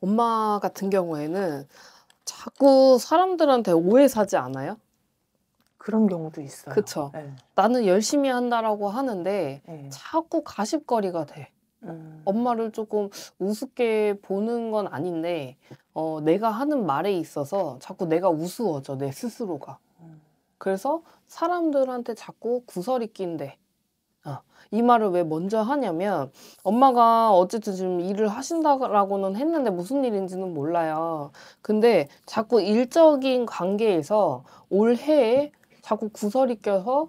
엄마 같은 경우에는 자꾸 사람들한테 오해 사지 않아요? 그런 경우도 있어요. 그쵸. 네. 나는 열심히 한다라고 하는데 네. 자꾸 가십거리가 돼. 음. 엄마를 조금 우습게 보는 건 아닌데 어, 내가 하는 말에 있어서 자꾸 내가 우스워져 내 스스로가. 음. 그래서 사람들한테 자꾸 구설이 낀대. 아, 이 말을 왜 먼저 하냐면 엄마가 어쨌든 지금 일을 하신다라고는 했는데 무슨 일인지는 몰라요. 근데 자꾸 일적인 관계에서 올해에 자꾸 구설이 껴서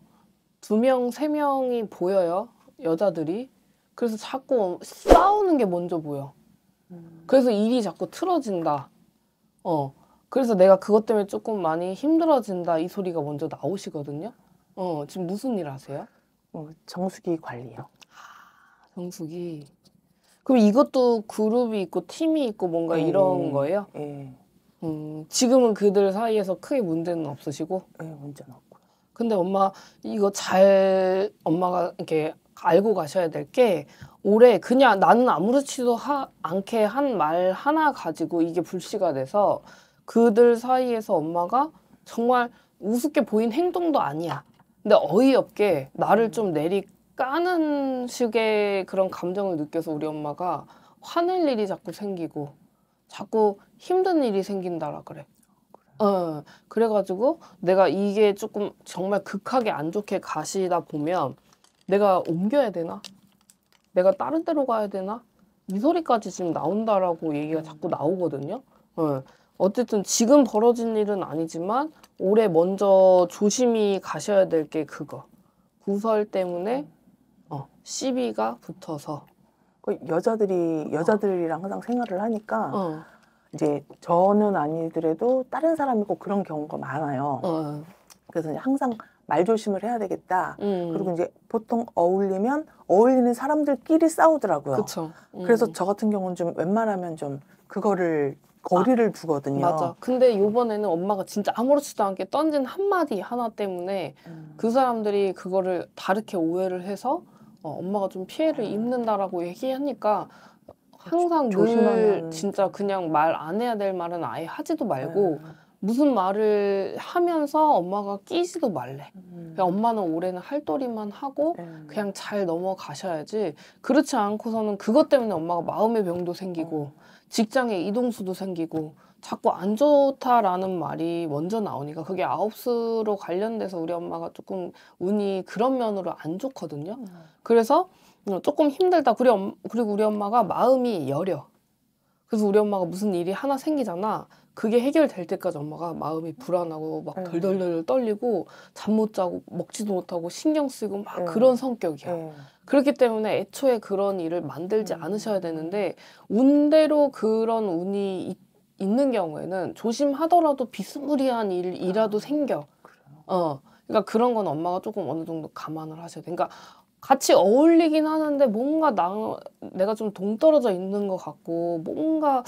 두 명, 세 명이 보여요. 여자들이. 그래서 자꾸 싸우는 게 먼저 보여. 음. 그래서 일이 자꾸 틀어진다. 어. 그래서 내가 그것 때문에 조금 많이 힘들어진다. 이 소리가 먼저 나오시거든요. 어, 지금 무슨 일 하세요? 어, 정수기 관리요. 아, 정수기. 그럼 네. 이것도 그룹이 있고 팀이 있고 뭔가 음. 이런 네. 거예요? 예. 음, 지금은 그들 사이에서 크게 문제는 없으시고. 예, 문제는 없고. 근데 엄마 이거 잘 엄마가 이렇게 알고 가셔야 될 게 올해 그냥 나는 아무렇지도 하, 않게 한 말 하나 가지고 이게 불씨가 돼서 그들 사이에서 엄마가 정말 우습게 보인 행동도 아니야. 근데 어이없게 나를 좀 내리 까는 식의 그런 감정을 느껴서 우리 엄마가 화낼 일이 자꾸 생기고 자꾸 힘든 일이 생긴다라 그래. 아, 그래. 어, 그래가지고 내가 이게 조금 정말 극하게 안 좋게 가시다 보면 내가 옮겨야 되나? 내가 다른 데로 가야 되나? 이 소리까지 지금 나온다라고 얘기가 자꾸 나오거든요. 어, 어쨌든 지금 벌어진 일은 아니지만 올해 먼저 조심히 가셔야 될 게 그거. 구설 때문에 어, 시비가 붙어서 그 여자들이 여자들이랑 항상 생활을 하니까 어. 이제 저는 아니더라도 다른 사람이 꼭 그런 경우가 많아요. 어. 그래서 이제 항상 말 조심을 해야 되겠다. 음. 그리고 이제 보통 어울리면 어울리는 사람들끼리 싸우더라고요. 음. 그래서 저 같은 경우는 좀 웬만하면 좀 그거를 거리를 아, 두거든요. 맞아. 근데 요번에는 엄마가 진짜 아무렇지도 않게 던진 한마디 하나 때문에 음. 그 사람들이 그거를 다르게 오해를 해서 어, 엄마가 좀 피해를 입는다라고 얘기하니까 항상 그렇죠. 조심하늘 진짜 그냥 말 안 해야 될 말은 아예 하지도 말고 음. 무슨 말을 하면서 엄마가 끼지도 말래. 음. 그냥 엄마는 올해는 할도리만 하고 음. 그냥 잘 넘어가셔야지. 그렇지 않고서는 그것 때문에 엄마가 마음의 병도 생기고 음. 직장에 이동수도 생기고 자꾸 안 좋다라는 말이 먼저 나오니까 그게 아홉수로 관련돼서 우리 엄마가 조금 운이 그런 면으로 안 좋거든요. 음. 그래서 뭐 조금 힘들다. 그리고 우리 엄마가 마음이 여려. 그래서 우리 엄마가 무슨 일이 하나 생기잖아. 그게 해결될 때까지 엄마가 마음이 음. 불안하고 막 음. 덜덜덜 떨리고 잠 못 자고 먹지도 못하고 신경 쓰고 막 음. 그런 성격이야. 음. 그렇기 때문에 애초에 그런 일을 만들지 음. 않으셔야 되는데 운대로 그런 운이 있, 있는 경우에는 조심하더라도 비스무리한 일이라도 아, 생겨. 그래 어. 그러니까 그런 건 엄마가 조금 어느 정도 감안을 하셔야 돼. 그러니까 같이 어울리긴 하는데 뭔가 나 내가 좀 동떨어져 있는 것 같고 뭔가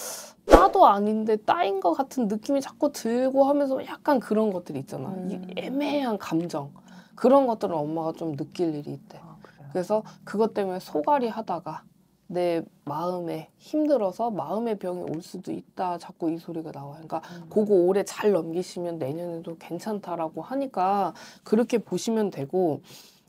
나도 아닌데 따인 것 같은 느낌이 자꾸 들고 하면서 약간 그런 것들이 있잖아. 음. 애매한 감정 그런 것들을 엄마가 좀 느낄 일이 있대. 아, 그래서 그것 때문에 소갈이 하다가 내 마음에 힘들어서 마음의 병이 올 수도 있다 자꾸 이 소리가 나와 그러니까 음. 그거 올해 잘 넘기시면 내년에도 괜찮다라고 하니까 그렇게 보시면 되고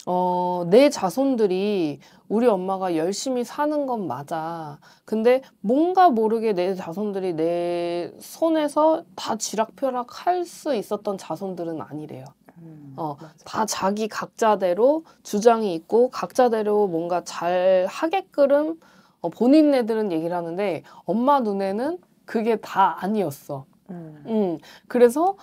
어, 내 자손들이 우리 엄마가 열심히 사는 건 맞아. 근데 뭔가 모르게 내 자손들이 내 손에서 다 지락펴락 할 수 있었던 자손들은 아니래요. 음, 어, 다 자기 각자대로 주장이 있고 각자대로 뭔가 잘 하게끔 어, 본인네들은 얘기를 하는데 엄마 눈에는 그게 다 아니었어. 음. 음 그래서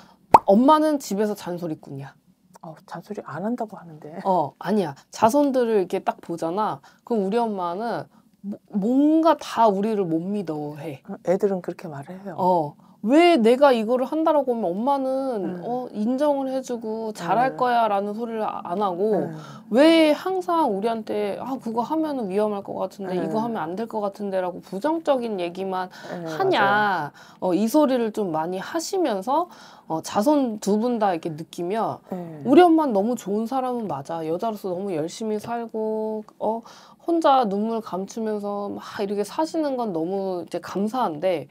엄마는 집에서 잔소리꾼이야. 어, 자수리안 한다고 하는데. 어, 아니야. 자손들을 이렇게 딱 보잖아. 그럼 우리 엄마는 뭐, 뭔가 다 우리를 못 믿어해. 애들은 그렇게 말을 해요. 어. 왜 내가 이거를 한다라고 하면 엄마는 음. 어 인정을 해주고 잘할 음. 거야라는 소리를 아, 안 하고 음. 왜 항상 우리한테 아 그거 하면 은 위험할 것 같은데 네. 이거 하면 안 될 것 같은데라고 부정적인 얘기만 하냐 어, 이 소리를 좀 많이 하시면서 어, 자손 두 분다 이렇게 느끼며 우리 엄마는 너무 좋은 사람은 맞아 여자로서 너무 열심히 살고 어 혼자 눈물 감추면서 막 이렇게 사시는 건 너무 이제 감사한데.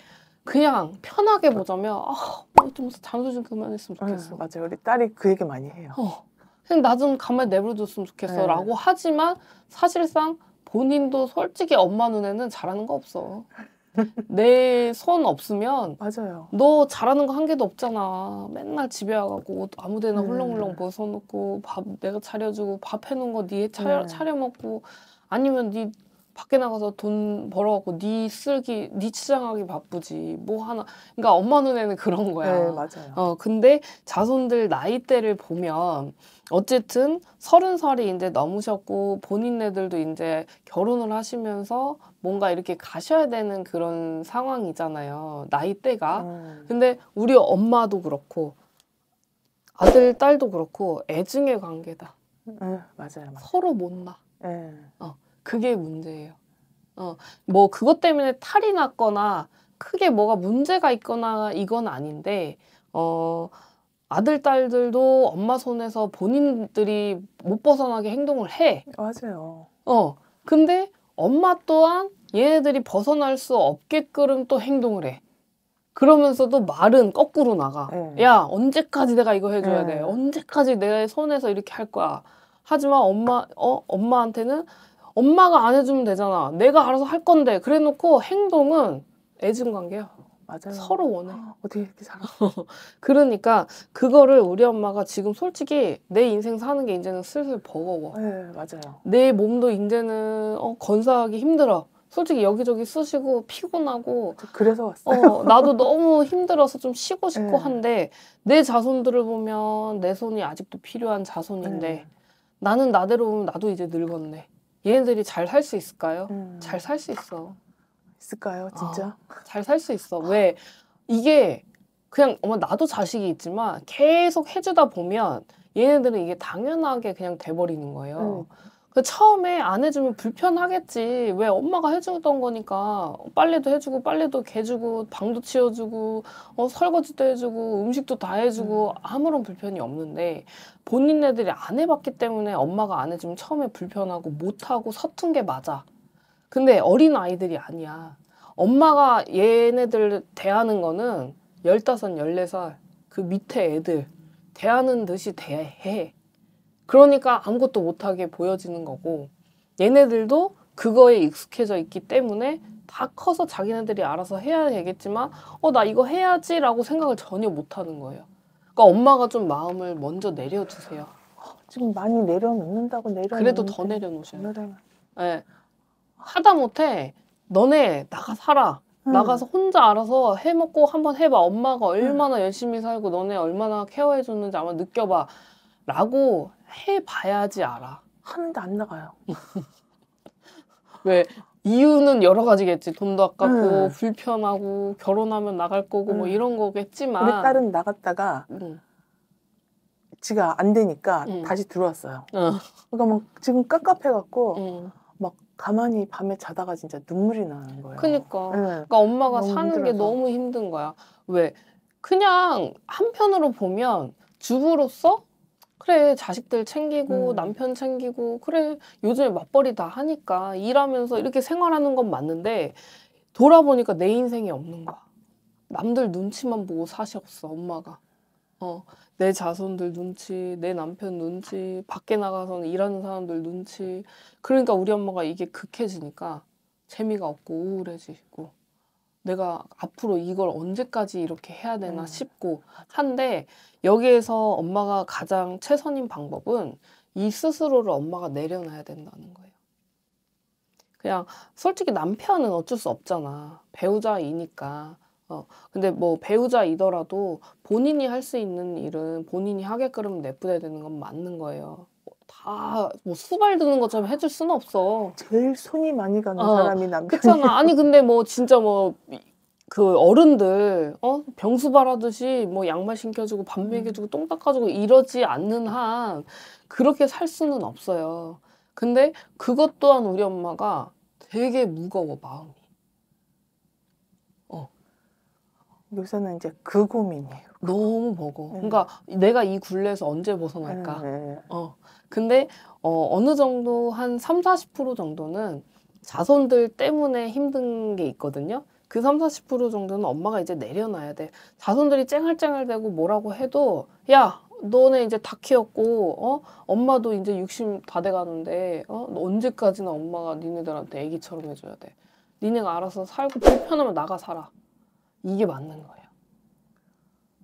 그냥 편하게 그러니까. 보자면 아, 뭐 좀 잠수 좀 그만했으면 좋겠어. 응, 맞아요. 우리 딸이 그 얘기 많이 해요. 어. 나좀 가만히 내버려줬으면 좋겠어. 네. 라고 하지만 사실상 본인도 솔직히 엄마 눈에는 잘하는 거 없어. 내 손 없으면 맞아요. 너 잘하는 거 한 개도 없잖아. 맨날 집에 와가고 아무데나 훌렁훌렁 음. 벗어놓고 밥 내가 차려주고 밥 해놓은 거네 차려, 네. 차려 먹고 아니면 네 밖에 나가서 돈 벌어갖고 네 쓰기, 네 치장하기 바쁘지. 뭐 하나. 그러니까 엄마 눈에는 그런 거야. 네, 맞아요. 어, 근데 자손들 나이대를 보면 어쨌든 서른 살이 이제 넘으셨고 본인네들도 이제 결혼을 하시면서 뭔가 이렇게 가셔야 되는 그런 상황이잖아요. 나이대가. 음. 근데 우리 엄마도 그렇고 아들, 딸도 그렇고 애증의 관계다. 음, 맞아요, 맞아요. 서로 못 나. 네. 예. 어. 그게 문제예요. 어, 뭐 그것 때문에 탈이 났거나 크게 뭐가 문제가 있거나 이건 아닌데 어, 아들 딸들도 엄마 손에서 본인들이 못 벗어나게 행동을 해. 맞아요. 어. 근데 엄마 또한 얘네들이 벗어날 수 없게끔 또 행동을 해. 그러면서도 말은 거꾸로 나가. 음. 야, 언제까지 내가 이거 해줘야 음. 돼? 언제까지 내 손에서 이렇게 할 거야? 하지만 엄마, 어, 엄마한테는 엄마가 안 해주면 되잖아. 내가 알아서 할 건데. 그래 놓고 행동은 애증관계야. 맞아요. 서로 원해. 어, 어떻게 이렇게 살아? 그러니까 그거를 우리 엄마가 지금 솔직히 내 인생 사는 게 이제는 슬슬 버거워. 네, 맞아요. 내 몸도 이제는 어, 건사하기 힘들어. 솔직히 여기저기 쓰시고 피곤하고 그래서 왔어요. 어, 나도 너무 힘들어서 좀 쉬고 싶고 네. 한데 내 자손들을 보면 내 손이 아직도 필요한 자손인데 네. 나는 나대로 보면 나도 이제 늙었네. 얘네들이 잘 살 수 있을까요? 음. 잘살 수 있어. 있을까요, 아, 진짜? 어, 잘살 수 있어. 왜 이게 그냥 어머 나도 자식이 있지만 계속 해주다 보면 얘네들은 이게 당연하게 그냥 돼버리는 거예요. 음. 그 처음에 안 해주면 불편하겠지. 왜 엄마가 해주던 거니까 빨래도 해주고 빨래도 개주고 방도 치워주고 어, 설거지도 해주고 음식도 다 해주고 음. 아무런 불편이 없는데 본인 네들이안 해봤기 때문에 엄마가 안 해주면 처음에 불편하고 못하고 서툰 게 맞아. 근데 어린 아이들이 아니야. 엄마가 얘네들 대하는 거는 열다섯 열네 살 그 밑에 애들 대하는 듯이 대해. 그러니까 아무것도 못하게 보여지는 거고 얘네들도 그거에 익숙해져 있기 때문에 다 커서 자기네들이 알아서 해야 되겠지만 어 나 이거 해야지라고 생각을 전혀 못하는 거예요. 그러니까 엄마가 좀 마음을 먼저 내려주세요. 지금 많이 내려놓는다고 내려. 그래도 더 내려놓으셔요. 내려. 네. 예. 하다 못해 너네 나가 살아. 나가서 혼자 알아서 해먹고 한번 해봐. 엄마가 얼마나 열심히 살고 너네 얼마나 케어해줬는지 아마 느껴봐. 라고 해봐야지 알아. 하는데 안 나가요. 왜 이유는 여러 가지겠지. 돈도 아깝고 음. 불편하고 결혼하면 나갈 거고 음. 뭐 이런 거겠지만 우리 딸은 나갔다가 음. 지가 안 되니까 다시 들어왔어요. 어. 그러니까 막 지금 깝깝해 갖고 막 가만히 밤에 자다가 진짜 눈물이 나는 거예요. 그러니까 그러니까 엄마가 사는 힘들어서. 게 너무 힘든 거야. 왜 그냥 한편으로 보면 주부로서 그래 자식들 챙기고 음. 남편 챙기고 그래 요즘에 맞벌이 다 하니까 일하면서 이렇게 생활하는 건 맞는데 돌아보니까 내 인생이 없는 거야. 남들 눈치만 보고 사셨어 엄마가. 어, 내 자손들 눈치, 내 남편 눈치, 밖에 나가서는 일하는 사람들 눈치. 그러니까 우리 엄마가 이게 극해지니까 재미가 없고 우울해지고 내가 앞으로 이걸 언제까지 이렇게 해야 되나 음. 싶고 한데 여기에서 엄마가 가장 최선인 방법은 이 스스로를 엄마가 내려놔야 된다는 거예요. 그냥 솔직히 남편은 어쩔 수 없잖아. 배우자이니까. 어, 근데 뭐 배우자이더라도 본인이 할 수 있는 일은 본인이 하게끔 내보내야 되는 건 맞는 거예요. 다뭐 아, 수발 드는 것처럼 해줄 수는 없어. 제일 손이 많이 가는 어, 사람이 남편이. 잖아 아니 근데 뭐 진짜 뭐 그 어른들 어 병수 바라듯이 뭐 양말 신겨주고 밥 음. 먹여주고 똥 닦아주고 이러지 않는 한 그렇게 살 수는 없어요. 근데 그것 또한 우리 엄마가 되게 무거워 마음이. 어. 요새는 이제 그 고민이에요. 너무 버거. 네. 그러니까 내가 이 굴레에서 언제 벗어날까? 네. 네, 네. 어. 근데 어, 어느 정도 한 3, 40% 정도는 자손들 때문에 힘든 게 있거든요. 그 3, 40% 정도는 엄마가 이제 내려놔야 돼. 자손들이 쨍할쨍할대고 뭐라고 해도 야 너네 이제 다 키웠고 어 엄마도 이제 60 다 돼가는데 어 언제까지나 엄마가 니네들한테 애기처럼 해줘야 돼. 니네가 알아서 살고 불편하면 나가 살아. 이게 맞는 거예요.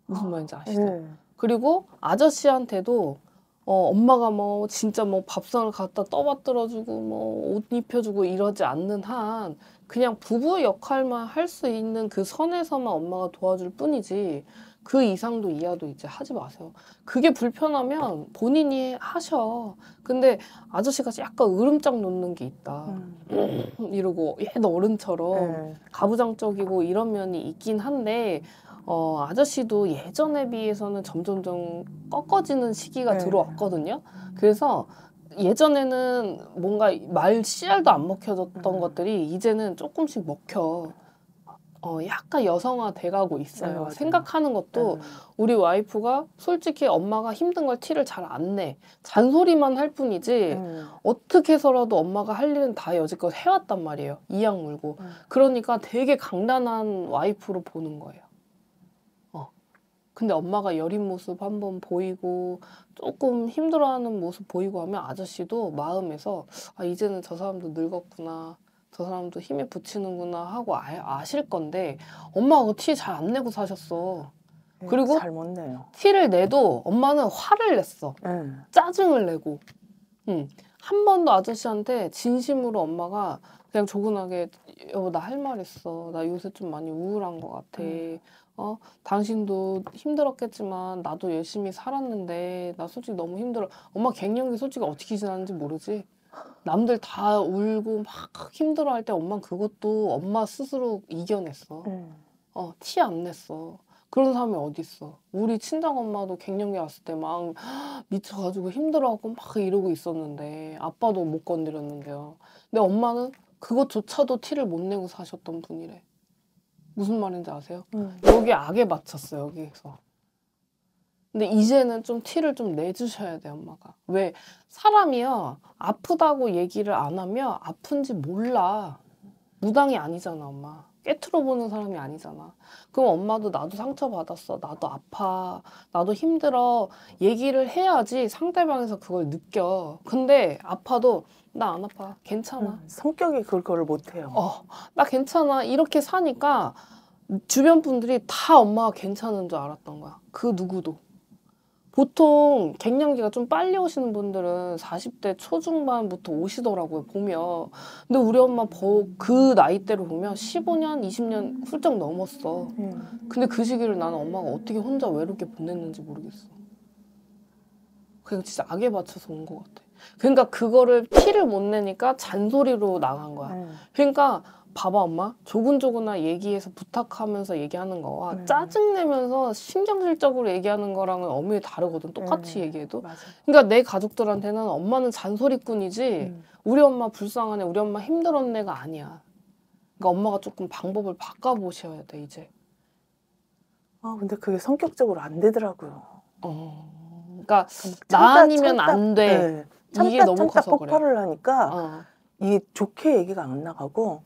무슨 말인지 아시죠? 그리고 아저씨한테도 어, 엄마가 뭐 진짜 뭐 밥상을 갖다 떠받들어주고 뭐 옷 입혀주고 이러지 않는 한 그냥 부부 역할만 할 수 있는 그 선에서만 엄마가 도와줄 뿐이지 그 이상도 이하도 이제 하지 마세요. 그게 불편하면 본인이 하셔. 근데 아저씨가 약간 으름장 놓는 게 있다. 음. 이러고 얘너 어른처럼 네. 가부장적이고 이런 면이 있긴 한데 어, 아저씨도 예전에 비해서는 점점점 꺾어지는 시기가 네. 들어왔거든요. 그래서 예전에는 뭔가 말 씨알도 안 먹혀졌던 음. 것들이 이제는 조금씩 먹혀. 어, 약간 여성화 돼가고 있어요. 네, 생각하는 것도 네. 우리 와이프가 솔직히 엄마가 힘든 걸 티를 잘 안 내. 잔소리만 할 뿐이지 음. 어떻게 해서라도 엄마가 할 일은 다 여지껏 해왔단 말이에요. 이악 물고. 음. 그러니까 되게 강단한 와이프로 보는 거예요. 근데 엄마가 여린 모습 한 번 보이고 조금 힘들어하는 모습 보이고 하면 아저씨도 마음에서 아 이제는 저 사람도 늙었구나 저 사람도 힘에 붙이는구나 하고 아, 아실 건데 엄마가 티잘 안 내고 사셨어. 네, 그리고 티를 내도 엄마는 화를 냈어. 응. 네. 짜증을 내고. 응. 한 번도 아저씨한테 진심으로 엄마가 그냥 조근하게 여보 나 할 말 있어. 나 요새 좀 많이 우울한 것 같아. 응. 음. 어, 당신도 힘들었겠지만 나도 열심히 살았는데 나 솔직히 너무 힘들어. 엄마 갱년기 솔직히 어떻게 지나는지 모르지. 남들 다 울고 막 힘들어할 때 엄마 그것도 엄마 스스로 이겨냈어. 음. 어, 티 안 냈어. 그런 사람이 어디 있어? 우리 친정 엄마도 갱년기 왔을 때 막 미쳐가지고 힘들어하고 막 이러고 있었는데 아빠도 못 건드렸는데요. 근데 엄마는 그것조차도 티를 못 내고 사셨던 분이래. 무슨 말인지 아세요? 음. 여기 악에 맞췄어 여기서. 근데 이제는 좀 티를 좀 내주셔야 돼요, 엄마가. 왜? 사람이요, 아프다고 얘기를 안 하면 아픈지 몰라. 무당이 아니잖아, 엄마. 깨트려 보는 사람이 아니잖아. 그럼 엄마도 나도 상처받았어. 나도 아파. 나도 힘들어. 얘기를 해야지 상대방에서 그걸 느껴. 근데 아파도 나 안 아파. 괜찮아. 음, 성격이 그걸 못해요. 어, 나 괜찮아. 이렇게 사니까 주변 분들이 다 엄마가 괜찮은 줄 알았던 거야. 그 누구도. 보통 갱년기가 좀 빨리 오시는 분들은 40대 초중반부터 오시더라고요, 보면. 근데 우리 엄마 그 나이대로 보면 15년, 20년 훌쩍 넘었어. 음. 근데 그 시기를 나는 엄마가 어떻게 혼자 외롭게 보냈는지 모르겠어. 그냥 진짜 악에 맞춰서 온 것 같아. 그러니까 그거를 티를 못 내니까 잔소리로 나간 거야. 음. 그러니까 봐봐 엄마 조근조근한 얘기해서 부탁하면서 얘기하는 거와 음. 짜증내면서 신경질적으로 얘기하는 거랑은 엄연히 다르거든 똑같이 음. 얘기해도 맞아. 그러니까 내 가족들한테는 엄마는 잔소리꾼이지 음. 우리 엄마 불쌍하네 우리 엄마 힘들었네가 아니야 그러니까 엄마가 조금 방법을 바꿔보셔야 돼 이제 아 근데 그게 성격적으로 안 되더라고요 어 그러니까, 그러니까 참다, 나 아니면 안돼 네. 이게 너무 참다 커서 폭발을 하니까 어. 이 좋게 얘기가 안 나가고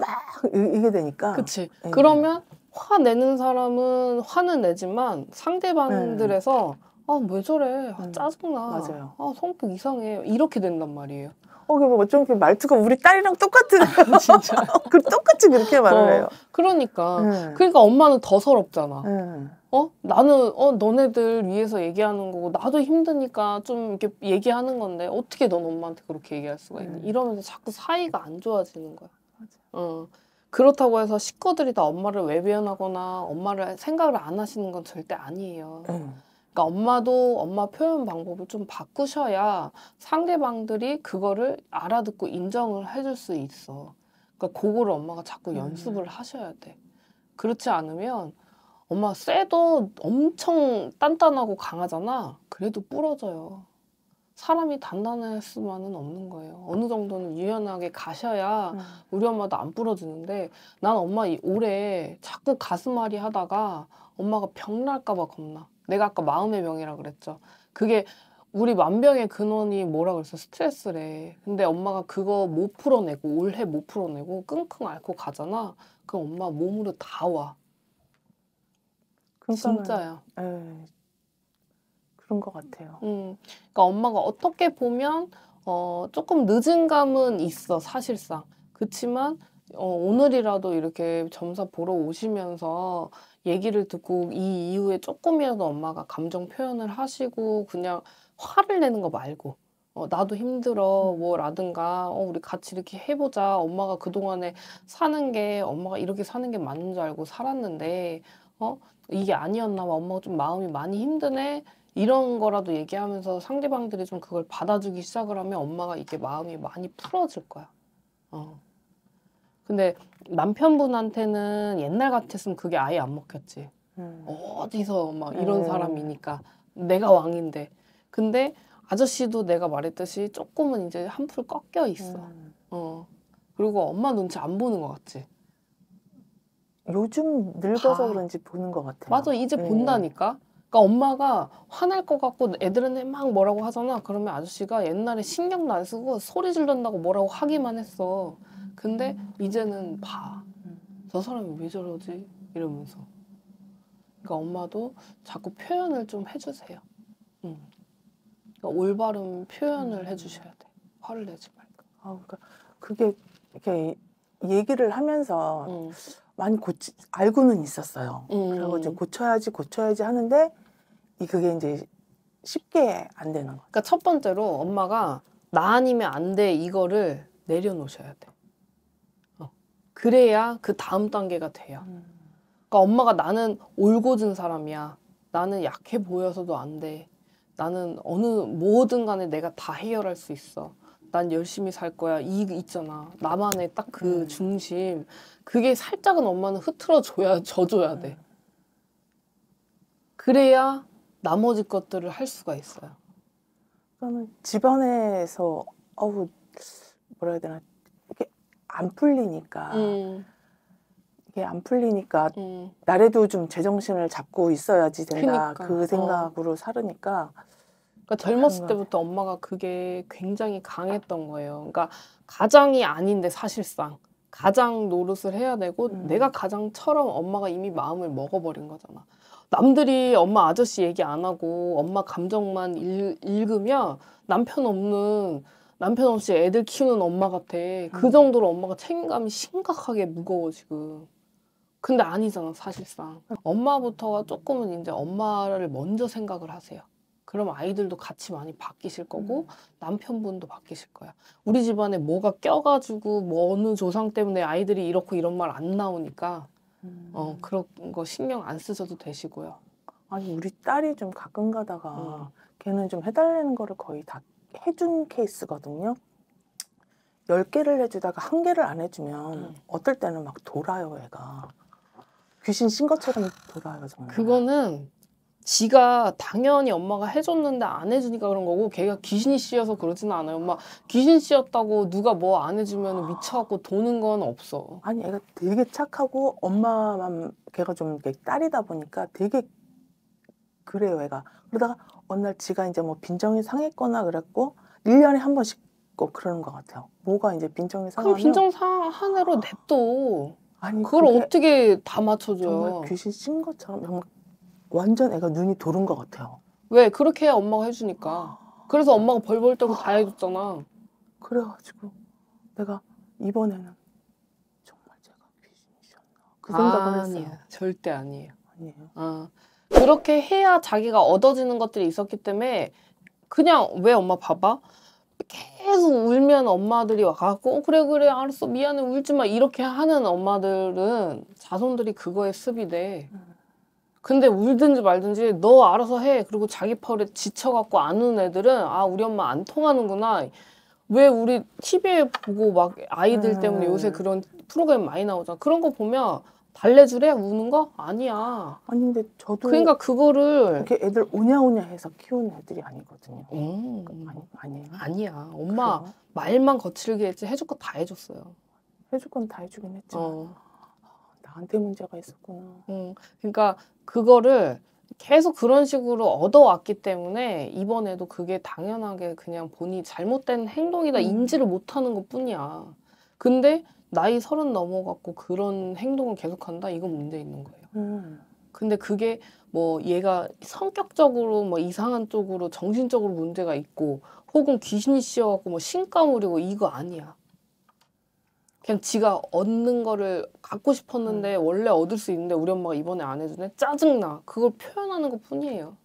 막 이게 되니까. 그치. 네. 그러면 화내는 사람은 화는 내지만 상대방들에서 음. 아, 왜 저래? 아, 음. 짜증나. 맞아요. 아, 성격 이상해. 이렇게 된단 말이에요. 어, 그뭐 어쩜 그 말투가 우리 딸이랑 똑같은. 아, 진짜. 그 똑같이 그렇게 어, 말을 어, 해요. 그러니까. 음. 그러니까 엄마는 더 서럽잖아. 음. 어? 나는, 어, 너네들 위해서 얘기하는 거고, 나도 힘드니까 좀 이렇게 얘기하는 건데, 어떻게 넌 엄마한테 그렇게 얘기할 수가 있니? 음. 이러면서 자꾸 사이가 안 좋아지는 거야. 어, 그렇다고 해서 식구들이 다 엄마를 외면하거나 엄마를 생각을 안 하시는 건 절대 아니에요. 음. 그러니까 엄마도 엄마 표현 방법을 좀 바꾸셔야 상대방들이 그거를 알아듣고 인정을 해줄 수 있어. 그러니까 그거를 엄마가 자꾸 음. 연습을 하셔야 돼. 그렇지 않으면 엄마 쇠도 엄청 단단하고 강하잖아. 그래도 부러져요. 사람이 단단할 수만은 없는 거예요. 어느 정도는 유연하게 가셔야 음. 우리 엄마도 안 부러지는데 난 엄마 이 올해 자꾸 가슴앓이 하다가 엄마가 병 날까봐 겁나. 내가 아까 마음의 병이라 그랬죠. 그게 우리 만병의 근원이 뭐라 그랬어? 스트레스래. 근데 엄마가 그거 못 풀어내고 올해 못 풀어내고 끙끙 앓고 가잖아. 그럼 엄마 몸으로 다 와. 그러니까, 진짜야. 에이. 예. 그런 것 같아요. 음, 그러니까 엄마가 어떻게 보면 어, 조금 늦은 감은 있어 사실상. 그렇지만 어, 오늘이라도 이렇게 점사 보러 오시면서 얘기를 듣고 이 이후에 조금이라도 엄마가 감정 표현을 하시고 그냥 화를 내는 거 말고 어, 나도 힘들어 음. 뭐라든가 어, 우리 같이 이렇게 해보자 엄마가 그동안에 사는 게 엄마가 이렇게 사는 게 맞는 줄 알고 살았는데 어 이게 아니었나 봐 엄마가 좀 마음이 많이 힘드네 이런 거라도 얘기하면서 상대방들이 좀 그걸 받아주기 시작을 하면 엄마가 이게 마음이 많이 풀어질 거야. 어. 근데 남편분한테는 옛날 같았으면 그게 아예 안 먹혔지. 음. 어디서 막 이런 음. 사람이니까 내가 왕인데. 근데 아저씨도 내가 말했듯이 조금은 이제 한풀 꺾여 있어. 음. 어. 그리고 엄마 눈치 안 보는 것 같지. 요즘 늙어서 다. 아. 그런지 보는 것 같아요. 맞아, 이제 음. 본다니까. 그러니까 엄마가 화날 것 같고 애들한테 막 뭐라고 하잖아. 그러면 아저씨가 옛날에 신경도 안 쓰고 소리 질른다고 뭐라고 하기만 했어. 근데 이제는 봐. 저 사람이 왜 저러지? 이러면서. 그러니까 엄마도 자꾸 표현을 좀 해주세요. 음. 그러니까 올바른 표현을 음. 해주셔야 돼. 화를 내지 말고. 아, 그러니까 그게 이렇게 얘기를 하면서 음. 많이 고치, 알고는 있었어요. 음. 예. 그리고 이제 고쳐야지 고쳐야지 하는데 이 그게 이제 쉽게 안 되는 거예요. 그니까첫 번째로 엄마가 나 아니면 안 돼 이거를 내려놓으셔야 돼. 어. 그래야 그 다음 단계가 돼요. 음. 그니까 엄마가 나는 올곧은 사람이야. 나는 약해 보여서도 안 돼. 나는 어느 뭐든 간에 내가 다 해결할 수 있어. 난 열심히 살 거야 이 있잖아 나만의 딱그 음. 중심 그게 살짝은 엄마는 흐트러줘야 져줘야 돼 그래야 나머지 것들을 할 수가 있어요 그러 집안에서 어우 뭐라 해야 되나 이게 안 풀리니까 음. 이게 안 풀리니까 음. 나래도 좀 제정신을 잡고 있어야지 된다 그러니까. 그 어. 생각으로 어. 살으니까 그러니까 젊었을 때부터 엄마가 그게 굉장히 강했던 거예요. 그러니까 가장이 아닌데 사실상 가장 노릇을 해야 되고 음. 내가 가장처럼 엄마가 이미 마음을 먹어버린 거잖아. 남들이 엄마 아저씨 얘기 안 하고 엄마 감정만 읽, 읽으면 남편 없는 남편 없이 애들 키우는 엄마 같아. 그 음. 정도로 엄마가 책임감이 심각하게 무거워 지금. 근데 아니잖아 사실상. 엄마부터가 조금은 이제 엄마를 먼저 생각을 하세요. 그럼 아이들도 같이 많이 바뀌실 거고 음. 남편분도 바뀌실 거야. 우리 집안에 뭐가 껴가지고 뭐 어느 조상 때문에 아이들이 이렇고 이런 말 안 나오니까 음. 어 그런 거 신경 안 쓰셔도 되시고요. 아니 우리 딸이 좀 가끔 가다가 음. 걔는 좀 해달라는 거를 거의 다 해준 케이스거든요. 열개를 해주다가 한 개를 안 해주면 음. 어떨 때는 막 돌아요, 애가. 귀신 신 것처럼 돌아요, 정말. 그거는 지가 당연히 엄마가 해줬는데 안 해주니까 그런 거고 걔가 귀신이 씌여서 그러진 않아요. 엄마 귀신 씌였다고 누가 뭐 안 해주면 미쳐갖고 도는 건 없어. 아니 애가 되게 착하고 엄마만 걔가 좀 딸이다 보니까 되게 그래요 애가. 그러다가 어느 날 지가 이제 뭐 빈정이 상했거나 그랬고 1년에 한 번씩 꼭 뭐 그러는 것 같아요. 뭐가 이제 빈정이 상하면 그 빈정 상 하나로 냅둬. 아니 그걸 어떻게 다 맞춰줘요. 정말 귀신 씌 것처럼 정말 완전 애가 눈이 도른 것 같아요. 왜 그렇게 해야 엄마가 해주니까. 그래서 엄마가 벌벌 떨고 다 해줬잖아. 그래가지고 내가 이번에는 정말 제가 귀신이셨나 그 생각을 했어요. 아니에요. 절대 아니에요. 아니에요. 아, 그렇게 해야 자기가 얻어지는 것들이 있었기 때문에 그냥 왜 엄마 봐봐 계속 울면 엄마들이 와갖고 어, 그래 그래 알았어 미안해 울지 마 이렇게 하는 엄마들은 자손들이 그거에 습이 돼. 음. 근데 울든지 말든지 너 알아서 해. 그리고 자기 펄에 지쳐갖고 안 우는 애들은 아 우리 엄마 안 통하는구나. 왜 우리 TV에 보고 막 아이들 음. 때문에 요새 그런 프로그램 많이 나오잖아. 그런 거 보면 달래주래 우는 거 아니야. 아니 근데 저도 그러니까 그거를 이렇게 애들 오냐오냐 해서 키우는 애들이 아니거든요. 음. 아니, 아니에 아니야. 엄마 그래 말만 거칠게 했지 해줄 거 다 해줬어요. 해줄 건 다 해주긴 했죠. 어. 나한테 문제가 있었구나. 음, 그러니까 그거를 계속 그런 식으로 얻어왔기 때문에 이번에도 그게 당연하게 그냥 본인이 잘못된 행동이다 음. 인지를 못하는 것 뿐이야. 근데 나이 서른 넘어갖고 그런 행동을 계속한다? 이건 문제 있는 거예요. 음. 근데 그게 뭐 얘가 성격적으로 뭐 이상한 쪽으로 정신적으로 문제가 있고 혹은 귀신이 씌어갖고 뭐신까물이고 이거 아니야. 그냥 지가 얻는 거를 갖고 싶었는데 음. 원래 얻을 수 있는데 우리 엄마가 이번에 안 해주네 짜증나 그걸 표현하는 것 뿐이에요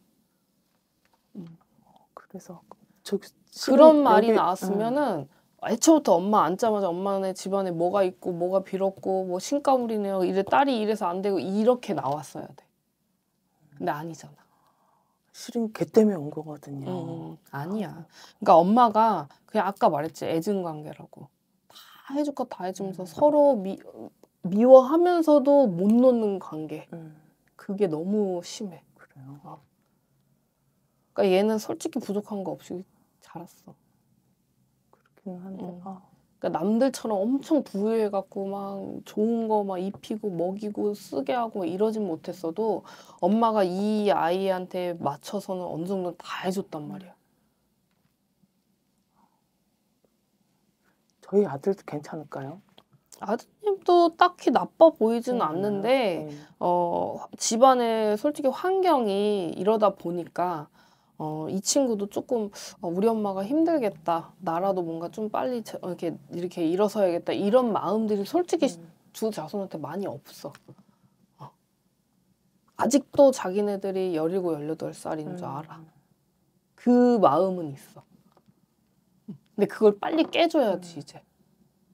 음. 그래서 저, 그 그런 말이 여기, 음. 나왔으면은 음. 애초부터 엄마 앉자마자 엄마네 집안에 뭐가 있고 뭐가 빌었고 뭐 신가물이네요 이래 딸이 이래서 안 되고 이렇게 나왔어야 돼 근데 아니잖아 실은 걔 때문에 온 거거든요 음, 음. 아니야 그러니까 엄마가 그냥 아까 말했지 애증 관계라고 해줄 거다 해주면서 음. 서로 미, 미워하면서도 못 놓는 관계. 음. 그게 너무 심해. 그래요. 어. 그러니까 얘는 솔직히 부족한 거 없이 자랐어. 그렇긴 한데. 응. 음. 아. 그러니까 남들처럼 엄청 부유해갖고 막 좋은 거 막 입히고 먹이고 쓰게 하고 막 이러진 못했어도 엄마가 이 아이한테 맞춰서는 어느 정도 다 해줬단 말이야. 저희 아들도 괜찮을까요? 아드님도 딱히 나빠 보이지 음, 않는데 음. 어, 집안의 솔직히 환경이 이러다 보니까 어, 이 친구도 조금 어, 우리 엄마가 힘들겠다 나라도 뭔가 좀 빨리 제, 어, 이렇게 이렇게 일어서야겠다 이런 마음들이 솔직히 음. 두 자손한테 많이 없어. 어. 아직도 자기네들이 열이고 열여덟 살인 줄 알아. 음. 그 마음은 있어. 근데 그걸 빨리 깨줘야지 이제.